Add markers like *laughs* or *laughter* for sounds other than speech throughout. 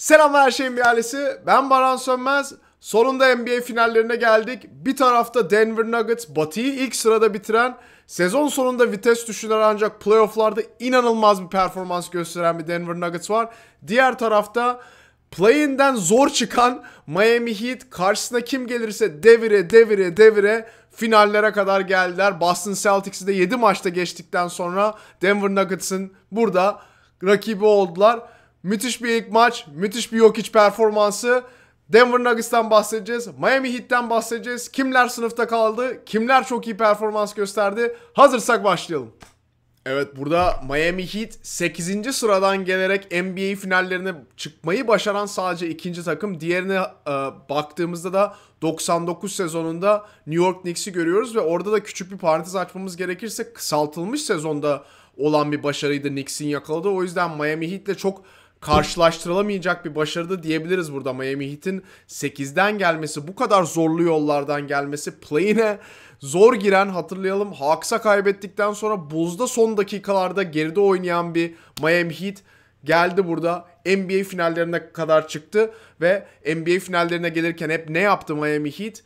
Selam her şeyin bir ailesi. Ben Baran Sönmez. Sonunda NBA finallerine geldik. Bir tarafta Denver Nuggets batıyı ilk sırada bitiren, sezon sonunda vites düşünen ancak playofflarda inanılmaz bir performans gösteren bir Denver Nuggets var. Diğer tarafta playinden zor çıkan Miami Heat karşısına kim gelirse devire devire devire finallere kadar geldiler. Boston Celtics'i de 7 maçta geçtikten sonra Denver Nuggets'ın burada rakibi oldular. Müthiş bir ilk maç, müthiş bir yok iç performansı. Denver Nuggets'ten bahsedeceğiz. Miami Heat'ten bahsedeceğiz. Kimler sınıfta kaldı? Kimler çok iyi performans gösterdi? Hazırsak başlayalım. Evet burada Miami Heat 8. sıradan gelerek NBA finallerine çıkmayı başaran sadece ikinci takım. Diğerine e, baktığımızda da 99 sezonunda New York Knicks'i görüyoruz ve orada da küçük bir parantez açmamız gerekirse kısaltılmış sezonda olan bir başarıydı Knicks'in yakaladığı. O yüzden Miami Heat'le çok karşılaştırılamayacak bir başarıda diyebiliriz burada. Miami Heat'in 8'den gelmesi, bu kadar zorlu yollardan gelmesi, play'ine zor giren hatırlayalım Hawks'a kaybettikten sonra buzda son dakikalarda geride oynayan bir Miami Heat geldi burada. NBA finallerine kadar çıktı ve NBA finallerine gelirken hep ne yaptı Miami Heat?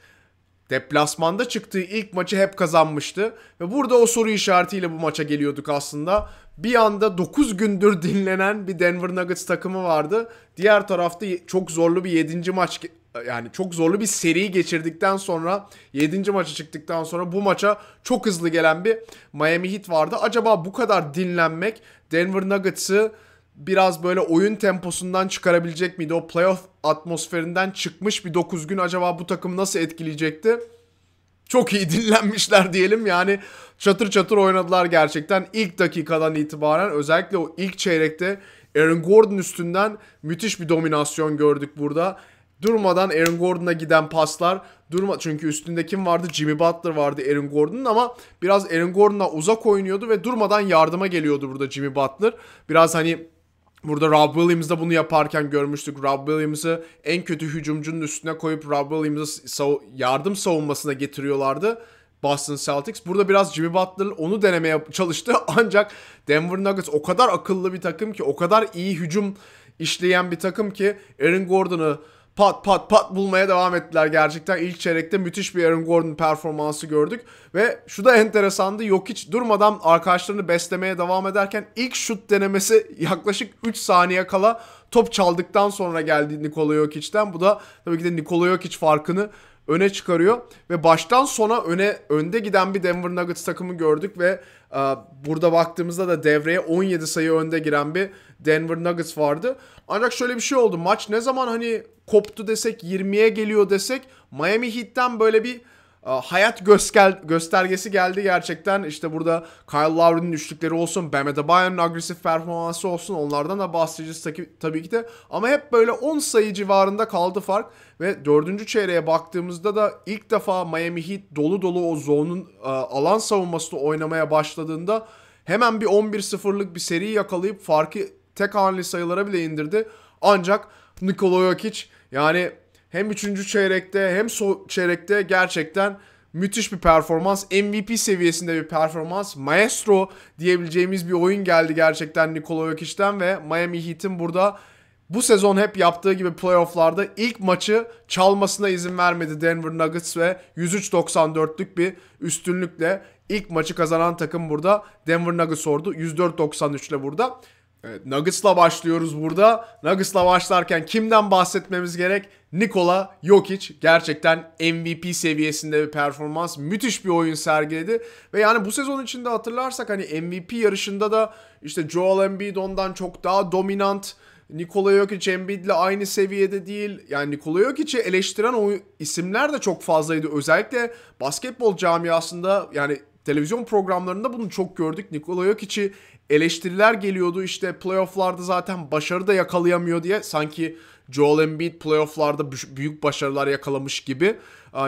Deplasmanda çıktığı ilk maçı hep kazanmıştı. Ve burada o soru işaretiyle bu maça geliyorduk aslında. Bir anda 9 gündür *laughs* dinlenen bir Denver Nuggets takımı vardı. Diğer tarafta çok zorlu bir 7. maç yani çok zorlu bir seri geçirdikten sonra 7. maça çıktıktan sonra bu maça çok hızlı gelen bir Miami Heat vardı. Acaba bu kadar dinlenmek Denver Nuggets'ı biraz böyle oyun temposundan çıkarabilecek miydi? O playoff atmosferinden çıkmış bir 9 gün acaba bu takım nasıl etkileyecekti? Çok iyi *laughs* dinlenmişler diyelim yani çatır çatır oynadılar gerçekten ilk dakikadan itibaren özellikle o ilk çeyrekte Aaron Gordon üstünden müthiş bir dominasyon gördük burada. Durmadan Aaron Gordon'a giden paslar durma çünkü üstünde kim vardı? Jimmy Butler vardı Aaron Gordon'un ama biraz Aaron Gordon'a uzak oynuyordu ve durmadan yardıma geliyordu burada Jimmy Butler. Biraz hani Burada Rob Williams da bunu yaparken görmüştük. Rob Williams'ı en kötü hücumcunun üstüne koyup Rob Williams'ı yardım savunmasına getiriyorlardı. Boston Celtics. Burada biraz Jimmy Butler onu denemeye çalıştı. *laughs* Ancak Denver Nuggets o kadar akıllı bir takım ki, o kadar iyi hücum işleyen bir takım ki Aaron Gordon'ı pat pat pat bulmaya devam ettiler gerçekten. ilk çeyrekte müthiş bir Aaron Gordon performansı gördük. Ve şu da enteresandı. Yok hiç durmadan arkadaşlarını beslemeye devam ederken ilk şut denemesi *laughs* yaklaşık 3 saniye kala top çaldıktan sonra geldi Nikola Jokic'ten. Bu da tabii ki de Nikola Jokic farkını öne çıkarıyor ve baştan sona öne önde giden bir Denver Nuggets takımı gördük ve e, burada baktığımızda da devreye 17 sayı önde giren bir Denver Nuggets vardı. Ancak şöyle bir şey oldu. Maç ne zaman hani koptu desek 20'ye geliyor desek Miami Heat'ten böyle bir hayat göstel göstergesi geldi gerçekten. İşte burada Kyle Lowry'nin üçlükleri olsun, Bam Adebayo'nun agresif performansı olsun onlardan da bahsedeceğiz tabii ki de. Ama hep böyle 10 sayı civarında kaldı fark ve dördüncü çeyreğe baktığımızda da ilk defa Miami Heat dolu dolu o zonun alan savunmasını oynamaya başladığında hemen bir 11-0'lık bir seri yakalayıp farkı tek haneli sayılara bile indirdi. Ancak Nikola Jokic yani hem 3. çeyrekte hem so çeyrekte gerçekten müthiş bir performans. MVP seviyesinde bir performans. Maestro diyebileceğimiz bir oyun geldi gerçekten Nikola Jokic'ten ve Miami Heat'in burada bu sezon hep yaptığı gibi playofflarda ilk maçı çalmasına izin vermedi Denver Nuggets ve 103-94'lük bir üstünlükle ilk maçı kazanan takım burada Denver Nuggets oldu. 104-93 ile burada. Evet, Nuggets'la başlıyoruz burada. Nuggets'la başlarken kimden bahsetmemiz gerek? Nikola Jokic gerçekten MVP seviyesinde bir performans, müthiş bir oyun sergiledi. Ve yani bu sezon içinde hatırlarsak hani MVP yarışında da işte Joel Embiid ondan çok daha dominant, Nikola Jokic Embiid'le aynı seviyede değil. Yani Nikola Jokic'i eleştiren o isimler de çok fazlaydı. Özellikle basketbol camiasında yani televizyon programlarında bunu çok gördük. Nikola Jokic'i eleştiriler geliyordu işte playofflarda zaten başarı da yakalayamıyor diye. Sanki Joel Embiid playofflarda büyük başarılar yakalamış gibi.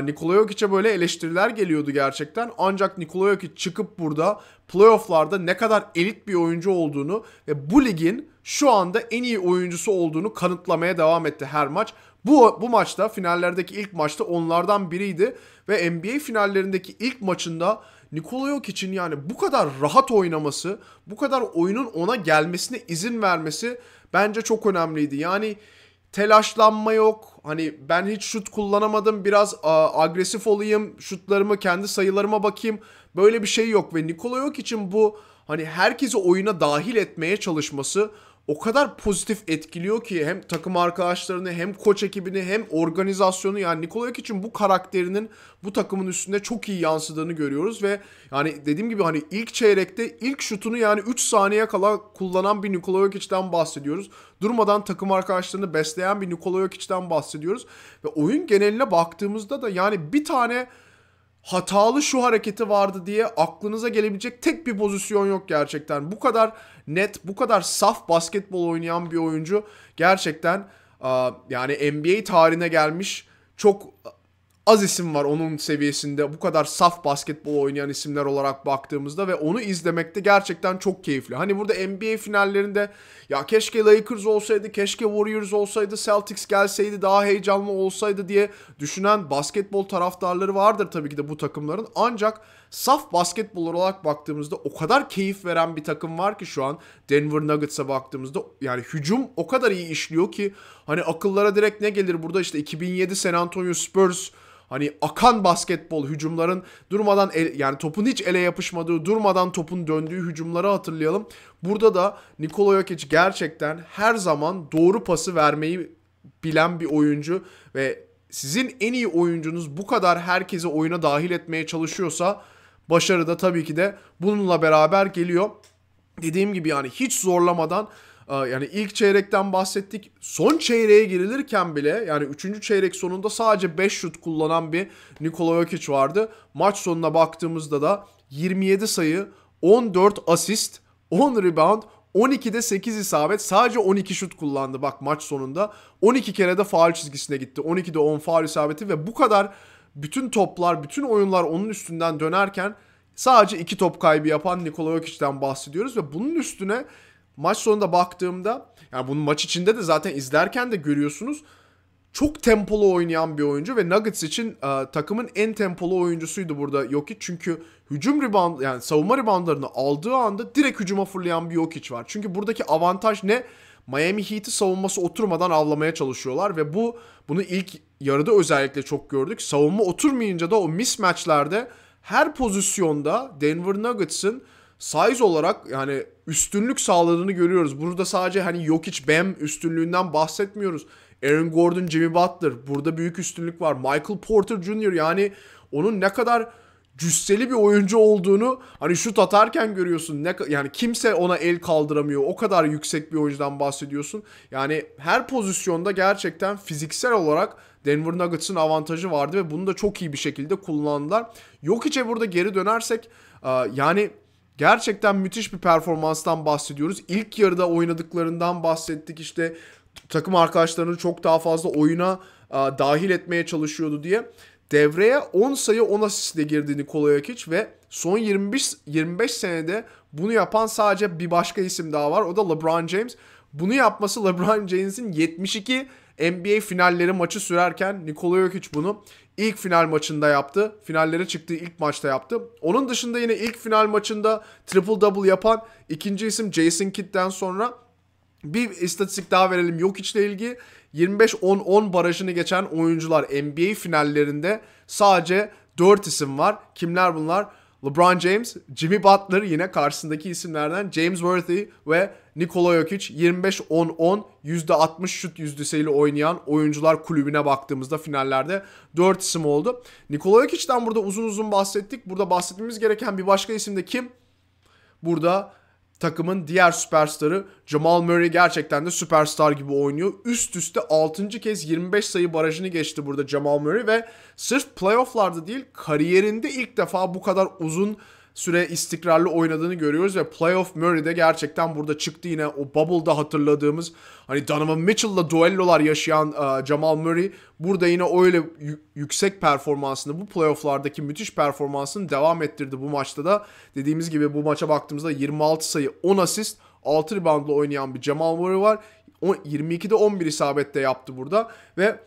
Nikola Jokic'e böyle eleştiriler geliyordu gerçekten. Ancak Nikola Jokic çıkıp burada playofflarda ne kadar elit bir oyuncu olduğunu ve bu ligin şu anda en iyi oyuncusu olduğunu kanıtlamaya devam etti her maç. Bu, bu maçta finallerdeki ilk maçta onlardan biriydi ve NBA finallerindeki ilk maçında Nikola için yani bu kadar rahat oynaması, bu kadar oyunun ona gelmesine izin vermesi bence çok önemliydi. Yani telaşlanma yok. Hani ben hiç şut kullanamadım. Biraz a, agresif olayım. Şutlarımı kendi sayılarıma bakayım. Böyle bir şey yok ve Nikola Jokic için bu hani herkesi oyuna dahil etmeye çalışması o kadar pozitif etkiliyor ki hem takım arkadaşlarını hem koç ekibini hem organizasyonu yani Nikola için bu karakterinin bu takımın üstünde çok iyi yansıdığını görüyoruz ve yani dediğim gibi hani ilk çeyrekte ilk şutunu yani 3 saniye kala kullanan bir Nikola Jokic'den bahsediyoruz. Durmadan takım arkadaşlarını besleyen bir Nikola Jokic'den bahsediyoruz ve oyun geneline baktığımızda da yani bir tane hatalı şu hareketi vardı diye aklınıza gelebilecek tek bir pozisyon yok gerçekten. Bu kadar net, bu kadar saf basketbol oynayan bir oyuncu gerçekten yani NBA tarihine gelmiş çok az isim var onun seviyesinde. Bu kadar saf basketbol oynayan isimler olarak baktığımızda ve onu izlemekte gerçekten çok keyifli. Hani burada NBA finallerinde ya keşke Lakers olsaydı, keşke Warriors olsaydı, Celtics gelseydi daha heyecanlı olsaydı diye düşünen basketbol taraftarları vardır tabii ki de bu takımların. Ancak saf basketbol olarak baktığımızda o kadar keyif veren bir takım var ki şu an Denver Nuggets'a baktığımızda yani hücum o kadar iyi işliyor ki hani akıllara direkt ne gelir burada işte 2007 San Antonio Spurs hani akan basketbol hücumların durmadan el, yani topun hiç ele yapışmadığı, durmadan topun döndüğü hücumları hatırlayalım. Burada da Nikola Jokic gerçekten her zaman doğru pası vermeyi bilen bir oyuncu ve sizin en iyi oyuncunuz bu kadar herkese oyuna dahil etmeye çalışıyorsa başarı da tabii ki de bununla beraber geliyor. Dediğim gibi yani hiç zorlamadan yani ilk çeyrekten bahsettik. Son çeyreğe girilirken bile yani 3. çeyrek sonunda sadece 5 şut kullanan bir Nikola Jokic vardı. Maç sonuna baktığımızda da 27 sayı, 14 asist, 10 rebound, 12'de 8 isabet sadece 12 şut kullandı bak maç sonunda. 12 kere de faal çizgisine gitti. 12'de 10 faal isabeti ve bu kadar bütün toplar, bütün oyunlar onun üstünden dönerken sadece 2 top kaybı yapan Nikola Jokic'ten bahsediyoruz ve bunun üstüne maç sonunda baktığımda yani bunu maç içinde de zaten izlerken de görüyorsunuz çok tempolu oynayan bir oyuncu ve Nuggets için e, takımın en tempolu oyuncusuydu burada Jokic. Çünkü hücum rebound yani savunma reboundlarını aldığı anda direkt hücuma fırlayan bir Jokic var. Çünkü buradaki avantaj ne? Miami Heat'i savunması oturmadan avlamaya çalışıyorlar ve bu bunu ilk yarıda özellikle çok gördük. Savunma oturmayınca da o mismatchlerde her pozisyonda Denver Nuggets'ın size olarak yani üstünlük sağladığını görüyoruz. Burada sadece hani yok hiç Bam üstünlüğünden bahsetmiyoruz. Aaron Gordon, Jimmy Butler burada büyük üstünlük var. Michael Porter Jr. yani onun ne kadar cüsseli bir oyuncu olduğunu hani şut atarken görüyorsun. Ne, yani kimse ona el kaldıramıyor. O kadar yüksek bir oyuncudan bahsediyorsun. Yani her pozisyonda gerçekten fiziksel olarak Denver Nuggets'ın avantajı vardı ve bunu da çok iyi bir şekilde kullandılar. Yok içe burada geri dönersek yani Gerçekten müthiş bir performanstan bahsediyoruz. İlk yarıda oynadıklarından bahsettik işte takım arkadaşlarını çok daha fazla oyuna a, e, dahil etmeye çalışıyordu diye. Devreye 10 sayı 10 asistle girdiğini Kolajakic ve son 25 25 senede bunu yapan sadece bir başka isim daha var. O da LeBron James. Bunu yapması *laughs* LeBron James'in 72 NBA finalleri maçı sürerken Nikola Jokic bunu ilk final maçında yaptı. Finallere çıktığı ilk maçta yaptı. Onun dışında yine ilk final maçında triple double yapan ikinci isim Jason Kidd'den sonra bir istatistik daha verelim yok içle ilgi. 25-10-10 barajını geçen oyuncular NBA finallerinde sadece 4 isim var. Kimler bunlar? LeBron James, Jimmy Butler yine karşısındaki isimlerden James Worthy ve Nikola Jokic 25-10-10 %60 şut yüzdesiyle oynayan oyuncular kulübüne baktığımızda finallerde 4 isim oldu. Nikola Jokic'ten burada uzun uzun bahsettik. Burada bahsetmemiz gereken bir başka isim de kim? Burada takımın diğer süperstarı Jamal Murray gerçekten de süperstar gibi oynuyor. Üst üste 6. kez 25 sayı barajını geçti burada Jamal Murray ve sırf playofflarda değil kariyerinde ilk defa bu kadar uzun süre istikrarlı oynadığını görüyoruz ve playoff Murray de gerçekten burada çıktı yine o bubble'da hatırladığımız hani Donovan Mitchell'la duellolar yaşayan uh, Jamal Murray burada yine öyle yüksek performansını bu playofflardaki müthiş performansını devam ettirdi bu maçta da. Dediğimiz gibi bu maça baktığımızda 26 sayı 10 asist 6 reboundla oynayan bir Jamal Murray var. 22'de 11 isabet de yaptı burada ve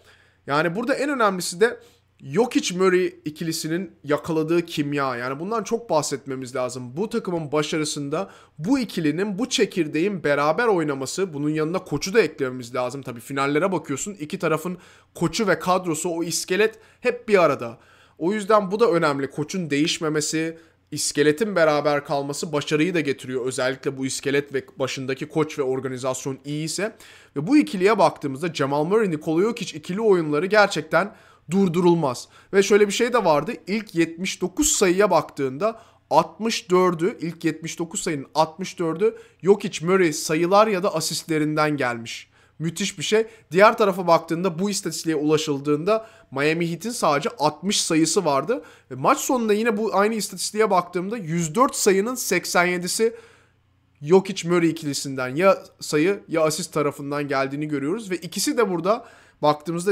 yani burada en önemlisi de Yok hiç Murray ikilisinin yakaladığı kimya yani bundan çok bahsetmemiz lazım. Bu takımın başarısında bu ikilinin bu çekirdeğin beraber oynaması bunun yanına koçu da eklememiz lazım. Tabi finallere bakıyorsun iki tarafın koçu ve kadrosu o iskelet hep bir arada. O yüzden bu da önemli koçun değişmemesi iskeletin beraber kalması başarıyı da getiriyor. Özellikle bu iskelet ve başındaki koç ve organizasyon iyi ise. Ve bu ikiliye baktığımızda Jamal Murray, Nikola Jokic ikili oyunları gerçekten durdurulmaz. Ve şöyle bir şey de vardı. İlk 79 sayıya baktığında 64'ü ilk 79 sayının 64'ü yok hiç Murray sayılar ya da asistlerinden gelmiş. Müthiş bir şey. Diğer tarafa baktığında bu istatistiğe ulaşıldığında Miami Heat'in sadece 60 sayısı vardı. Ve maç sonunda yine bu aynı istatistiğe baktığımda 104 sayının 87'si yok Murray ikilisinden ya sayı ya asist tarafından geldiğini görüyoruz ve ikisi de burada Baktığımızda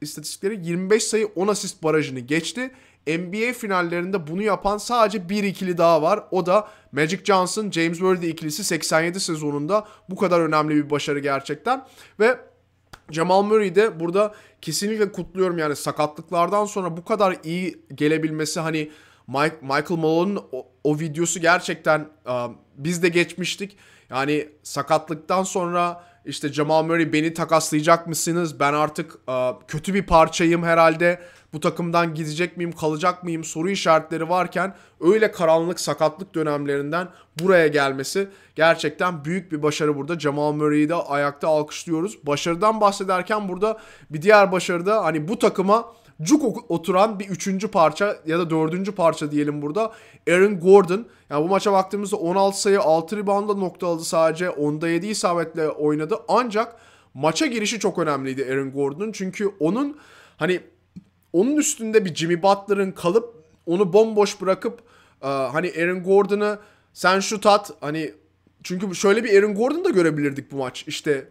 istatistikleri 25 sayı 10 asist barajını geçti. NBA finallerinde bunu yapan sadece bir ikili daha var. O da Magic Johnson, James Worthy ikilisi 87 sezonunda bu kadar önemli bir başarı gerçekten. Ve Jamal Murray de burada kesinlikle kutluyorum yani sakatlıklardan sonra bu kadar iyi gelebilmesi hani Mike, Michael Malone'un o, o videosu gerçekten um, biz de geçmiştik. Yani sakatlıktan sonra işte Jamal Murray beni takaslayacak mısınız? Ben artık e, kötü bir parçayım herhalde. Bu takımdan gidecek miyim, kalacak mıyım soru işaretleri varken öyle karanlık sakatlık dönemlerinden buraya gelmesi gerçekten büyük bir başarı burada. Jamal Murray'i de ayakta alkışlıyoruz. Başarıdan bahsederken burada bir diğer başarı da hani bu takıma cuk oturan bir üçüncü parça ya da dördüncü parça diyelim burada. Aaron Gordon. Yani bu maça baktığımızda 16 sayı 6 reboundla nokta aldı sadece. 10'da 7 isabetle oynadı. Ancak maça girişi çok önemliydi Aaron Gordon'un. Çünkü onun hani onun üstünde bir Jimmy Butler'ın kalıp onu bomboş bırakıp e, hani Aaron Gordon'ı sen şut at hani çünkü şöyle bir Aaron Gordon da görebilirdik bu maç. İşte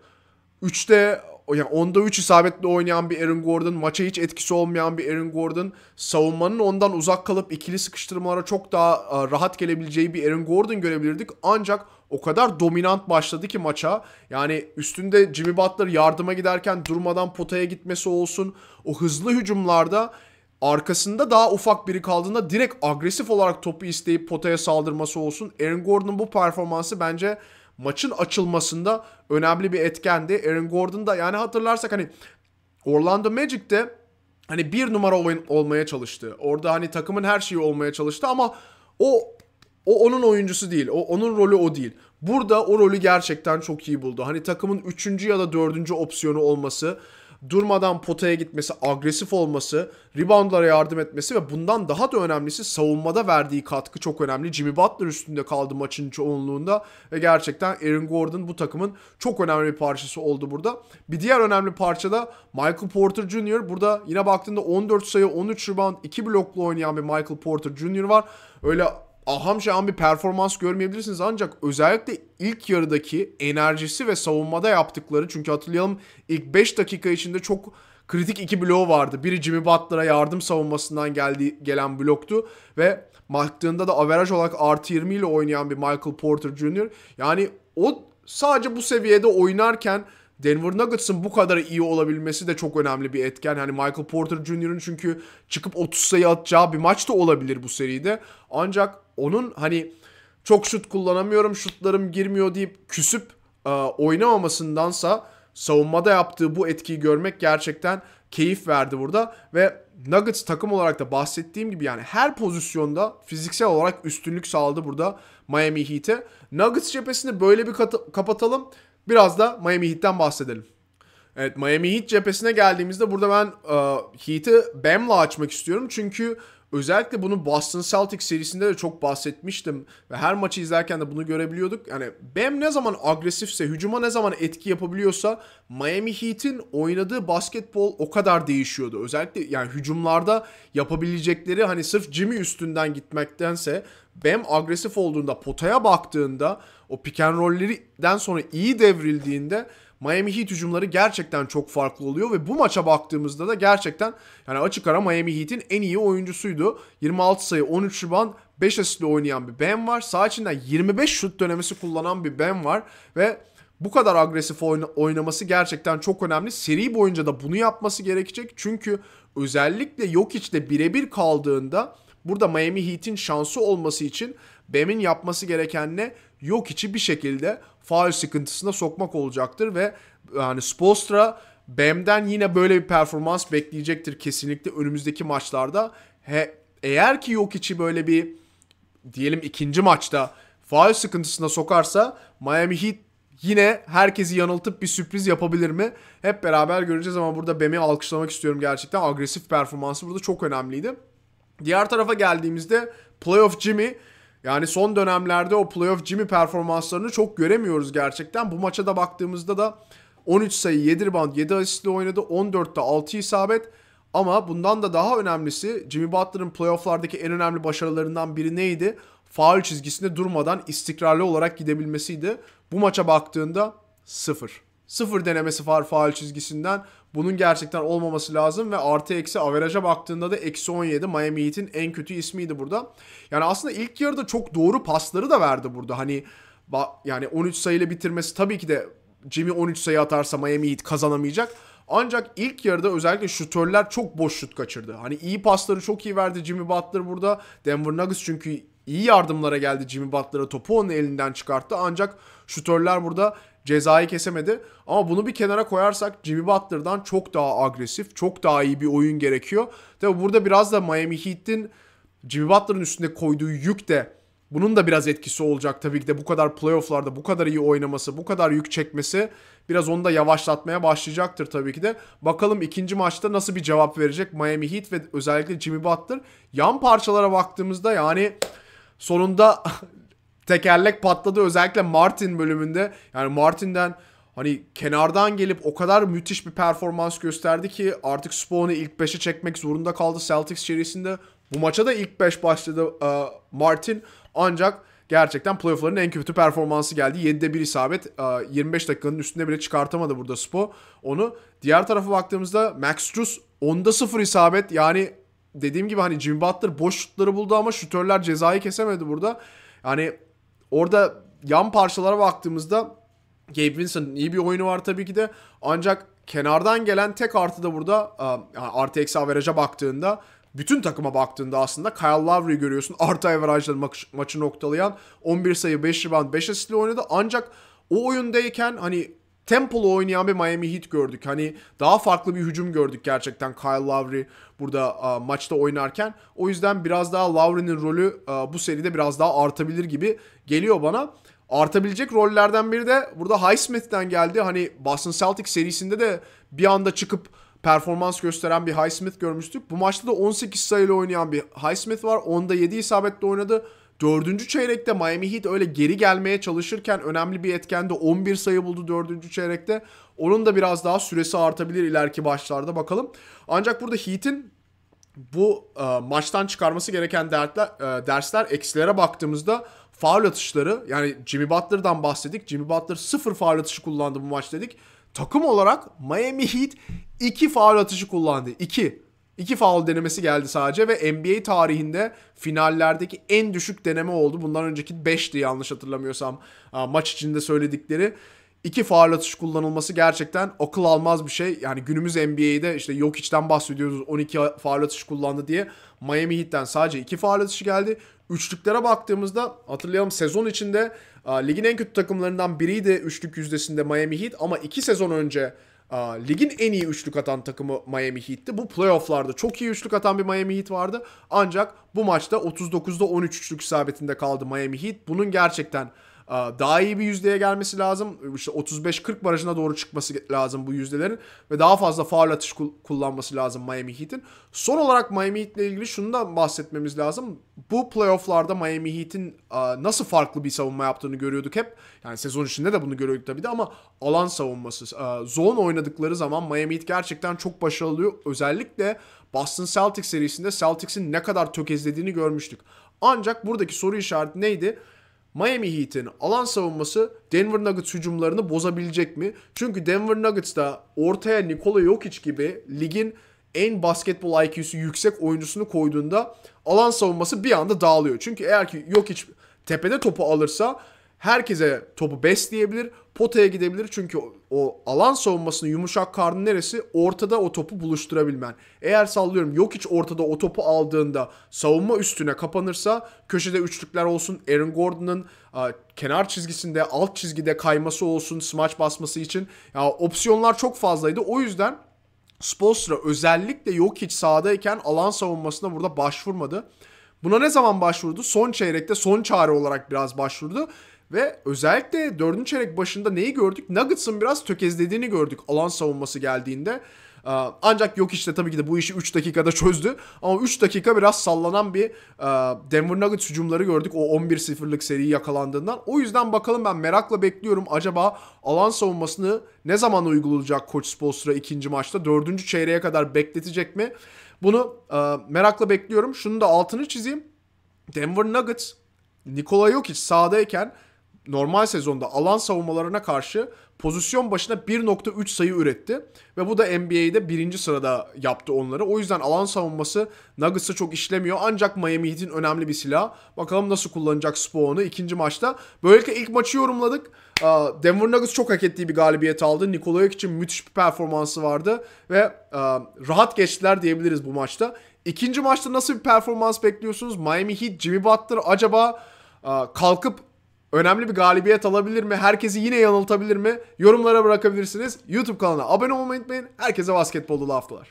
3'te yani onda 3 isabetli oynayan bir Aaron Gordon, maça hiç etkisi olmayan bir Aaron Gordon, savunmanın ondan uzak kalıp ikili sıkıştırmalara çok daha e, rahat gelebileceği bir Aaron Gordon görebilirdik. Ancak o kadar dominant başladı ki maça. Yani üstünde Jimmy Butler yardıma giderken durmadan potaya gitmesi olsun. O hızlı hücumlarda arkasında daha ufak biri kaldığında direkt agresif olarak topu isteyip potaya saldırması olsun. Aaron Gordon'un bu performansı bence maçın açılmasında önemli bir etkendi. Aaron Gordon da yani hatırlarsak hani Orlando Magic'te hani bir numara oyun olmaya çalıştı. Orada hani takımın her şeyi olmaya çalıştı ama o o onun oyuncusu değil. O onun rolü o değil. Burada o rolü gerçekten çok iyi buldu. Hani takımın üçüncü ya da dördüncü opsiyonu olması durmadan potaya gitmesi, agresif olması, reboundlara yardım etmesi ve bundan daha da önemlisi savunmada verdiği katkı çok önemli. Jimmy Butler üstünde kaldı maçın çoğunluğunda ve gerçekten Aaron Gordon bu takımın çok önemli bir parçası oldu burada. Bir diğer önemli parça da Michael Porter Jr. Burada yine baktığında 14 sayı, 13 rebound, 2 blokla oynayan bir Michael Porter Jr. var. Öyle aham an bir performans görmeyebilirsiniz ancak özellikle ilk yarıdaki enerjisi ve savunmada yaptıkları çünkü hatırlayalım ilk 5 dakika içinde çok kritik iki bloğu vardı. Biri Jimmy Butler'a yardım savunmasından geldi, gelen bloktu ve baktığında da averaj olarak artı 20 ile oynayan bir Michael Porter Jr. Yani o sadece bu seviyede oynarken Denver Nuggets'ın bu kadar iyi olabilmesi de çok önemli bir etken. Hani Michael Porter Jr.'ın çünkü çıkıp 30 sayı atacağı bir maç da olabilir bu seride. Ancak onun hani çok şut kullanamıyorum, şutlarım girmiyor deyip küsüp e, oynamamasındansa savunmada yaptığı bu etkiyi görmek gerçekten keyif verdi burada ve Nuggets takım olarak da bahsettiğim gibi yani her pozisyonda fiziksel olarak üstünlük sağladı burada Miami Heat'e. Nuggets cephesini böyle bir kapatalım. Biraz da Miami Heat'ten bahsedelim. Evet Miami Heat cephesine geldiğimizde burada ben e, Heat'i Bam'la açmak istiyorum. Çünkü Özellikle bunu Boston Celtics serisinde de çok bahsetmiştim. Ve her maçı izlerken de bunu görebiliyorduk. Yani Bam ne zaman agresifse, hücuma ne zaman etki yapabiliyorsa Miami Heat'in oynadığı basketbol o kadar değişiyordu. Özellikle yani hücumlarda yapabilecekleri hani sırf Jimmy üstünden gitmektense Bam agresif olduğunda, potaya baktığında, o pick and roll'lerden sonra iyi devrildiğinde Miami Heat hücumları gerçekten çok farklı oluyor ve bu maça baktığımızda da gerçekten yani açık ara Miami Heat'in en iyi oyuncusuydu. 26 sayı, 13 rebound, 5 asistle oynayan bir Ben var. Sağ içinden 25 şut dönemesi kullanan bir Ben var ve bu kadar agresif oynaması gerçekten çok önemli. Seri boyunca da bunu yapması gerekecek. Çünkü özellikle Jokic'le birebir kaldığında burada Miami Heat'in şansı olması için Bem'in yapması gereken ne? yok içi bir şekilde faal sıkıntısına sokmak olacaktır ve yani Spolstra Bem'den yine böyle bir performans bekleyecektir kesinlikle önümüzdeki maçlarda. He, eğer ki yok içi böyle bir diyelim ikinci maçta faal sıkıntısına sokarsa Miami Heat yine herkesi yanıltıp bir sürpriz yapabilir mi? Hep beraber göreceğiz ama burada Bem'i alkışlamak istiyorum gerçekten. Agresif performansı burada çok önemliydi. Diğer tarafa geldiğimizde Playoff Jimmy yani son dönemlerde o playoff Jimmy performanslarını çok göremiyoruz gerçekten. Bu maça da baktığımızda da 13 sayı, 7 rebound, 7 asistle oynadı. 14'te 6 isabet. Ama bundan da daha önemlisi Jimmy Butler'ın playofflardaki en önemli başarılarından biri neydi? Faul çizgisinde durmadan istikrarlı olarak gidebilmesiydi. Bu maça baktığında 0. 0 denemesi var faul çizgisinden. Bunun gerçekten olmaması lazım ve artı eksi averaja baktığında da eksi 17 Miami Heat'in en kötü ismiydi burada. Yani aslında ilk yarıda çok doğru pasları da verdi burada. Hani yani 13 sayıyla bitirmesi tabii ki de Jimmy 13 sayı atarsa Miami Heat kazanamayacak. Ancak ilk yarıda özellikle şutörler çok boş şut kaçırdı. Hani iyi pasları çok iyi verdi Jimmy Butler burada. Denver Nuggets çünkü iyi yardımlara geldi Jimmy Butler'a topu onun elinden çıkarttı. Ancak şutörler burada cezayı kesemedi. Ama bunu bir kenara koyarsak Jimmy Butler'dan çok daha agresif, çok daha iyi bir oyun gerekiyor. Tabi burada biraz da Miami Heat'in Jimmy Butler'ın üstünde koyduğu yük de bunun da biraz etkisi olacak tabii ki de bu kadar playofflarda bu kadar iyi oynaması, bu kadar yük çekmesi biraz onu da yavaşlatmaya başlayacaktır tabii ki de. Bakalım ikinci maçta nasıl bir cevap verecek Miami Heat ve özellikle Jimmy Butler. Yan parçalara baktığımızda yani sonunda tekerlek patladı özellikle Martin bölümünde. Yani Martin'den hani kenardan gelip o kadar müthiş bir performans gösterdi ki artık Spawn'ı ilk 5'e çekmek zorunda kaldı Celtics serisinde. Bu maça da ilk 5 başladı e, Martin ancak gerçekten playoff'ların en kötü performansı geldi. 7'de 1 isabet. E, 25 dakikanın üstünde bile çıkartamadı burada Spo onu. Diğer tarafa baktığımızda Max Struz 10'da 0 isabet. Yani dediğim gibi hani Jimmy Butler boş şutları buldu ama şutörler cezayı kesemedi burada. Yani Orada yan parçalara baktığımızda Gabe Vincent'ın iyi bir oyunu var tabii ki de. Ancak kenardan gelen tek artı da burada e, yani artı eksi averaja baktığında bütün takıma baktığında aslında Kyle Lowry'i görüyorsun. *laughs* Artı averajla maç, maçı noktalayan 11 sayı 5 rebound 5 asistle oynadı. Ancak o oyundayken hani tempolu oynayan bir Miami Heat gördük. Hani daha farklı bir hücum gördük gerçekten Kyle Lowry burada a, maçta oynarken. O yüzden biraz daha Lowry'nin rolü a, bu seride biraz daha artabilir gibi geliyor bana. Artabilecek rollerden biri de burada Highsmith'ten geldi. Hani Boston Celtics serisinde de bir anda çıkıp performans gösteren bir Highsmith görmüştük. Bu maçta da 18 sayılı oynayan bir Highsmith var. Onda 7 isabetle oynadı. Dördüncü çeyrekte Miami Heat öyle geri gelmeye çalışırken önemli bir etkende 11 sayı buldu dördüncü çeyrekte. Onun da biraz daha süresi artabilir ileriki başlarda bakalım. Ancak burada Heat'in bu e, maçtan çıkarması gereken dertler, e, dersler eksilere baktığımızda faul atışları yani Jimmy Butler'dan bahsedik Jimmy Butler sıfır faul atışı kullandı bu maç dedik. Takım olarak Miami Heat iki faul atışı kullandı. 2. İki faul denemesi geldi sadece ve NBA tarihinde finallerdeki en düşük deneme oldu. Bundan önceki 5'ti yanlış hatırlamıyorsam maç içinde söyledikleri. İki faul atış kullanılması gerçekten akıl almaz bir şey. Yani günümüz NBA'de işte yok içten bahsediyoruz 12 faul atış kullandı diye. Miami Heat'ten sadece iki faul atışı geldi. Üçlüklere baktığımızda hatırlayalım sezon içinde ligin en kötü takımlarından biriydi üçlük yüzdesinde Miami Heat ama iki sezon önce ligin en iyi üçlük atan takımı Miami Heat'ti. Bu playofflarda çok iyi üçlük atan bir Miami Heat vardı. Ancak bu maçta 39'da 13 üçlük isabetinde kaldı Miami Heat. Bunun gerçekten daha iyi bir yüzdeye gelmesi lazım. İşte 35-40 barajına doğru çıkması lazım bu yüzdelerin ve daha fazla faul atış kullanması lazım Miami Heat'in. Son olarak Miami Heat ile ilgili şunu da bahsetmemiz lazım. Bu playoff'larda Miami Heat'in nasıl farklı bir savunma yaptığını görüyorduk hep. Yani sezon içinde de bunu görüyorduk tabii de ama alan savunması, zone oynadıkları zaman Miami Heat gerçekten çok başarılı oluyor. Özellikle Boston Celtics serisinde Celtics'in ne kadar tökezlediğini görmüştük. Ancak buradaki soru işareti neydi? Miami Heat'in alan savunması Denver Nuggets hücumlarını bozabilecek mi? Çünkü Denver Nuggets'ta ortaya Nikola Jokic gibi ligin en basketbol IQ'su yüksek oyuncusunu koyduğunda alan savunması bir anda dağılıyor. Çünkü eğer ki Jokic tepede topu alırsa herkese topu besleyebilir, potaya gidebilir. Çünkü o alan savunmasının yumuşak karnı neresi? Ortada o topu buluşturabilmen. Eğer sallıyorum yok hiç ortada o topu aldığında savunma üstüne kapanırsa köşede üçlükler olsun. Aaron Gordon'ın kenar çizgisinde, alt çizgide kayması olsun, smaç basması için. Ya opsiyonlar çok fazlaydı. O yüzden Spolstra özellikle yok hiç sahadayken alan savunmasına burada başvurmadı. Buna ne zaman başvurdu? Son çeyrekte son çare olarak biraz başvurdu. Ve özellikle dördüncü çeyrek başında neyi gördük? Nuggets'ın biraz tökezlediğini gördük alan savunması geldiğinde. Ee, ancak yok işte tabii ki de bu işi 3 dakikada çözdü. Ama 3 dakika biraz sallanan bir e, Denver Nuggets hücumları gördük o 11-0'lık seriyi yakalandığından. O yüzden bakalım ben merakla bekliyorum. Acaba alan savunmasını ne zaman uygulayacak Koç Spolstra ikinci maçta? Dördüncü çeyreğe kadar bekletecek mi? Bunu e, merakla bekliyorum. Şunu da altını çizeyim. Denver Nuggets Nikola Jokic sahadayken normal sezonda alan savunmalarına karşı pozisyon başına 1.3 sayı üretti. Ve bu da NBA'de birinci sırada yaptı onları. O yüzden alan savunması Nuggets'a çok işlemiyor. Ancak Miami Heat'in önemli bir silah. Bakalım nasıl kullanacak Spoon'u ikinci maçta. Böylelikle ilk maçı yorumladık. Denver Nuggets çok hak ettiği bir galibiyet aldı. Nikola için müthiş bir performansı vardı. Ve rahat geçtiler diyebiliriz bu maçta. İkinci maçta nasıl bir performans bekliyorsunuz? Miami Heat, Jimmy Butler acaba kalkıp önemli bir galibiyet alabilir mi? Herkesi yine yanıltabilir mi? Yorumlara bırakabilirsiniz. YouTube kanalına abone olmayı unutmayın. Herkese basketbol dolu haftalar.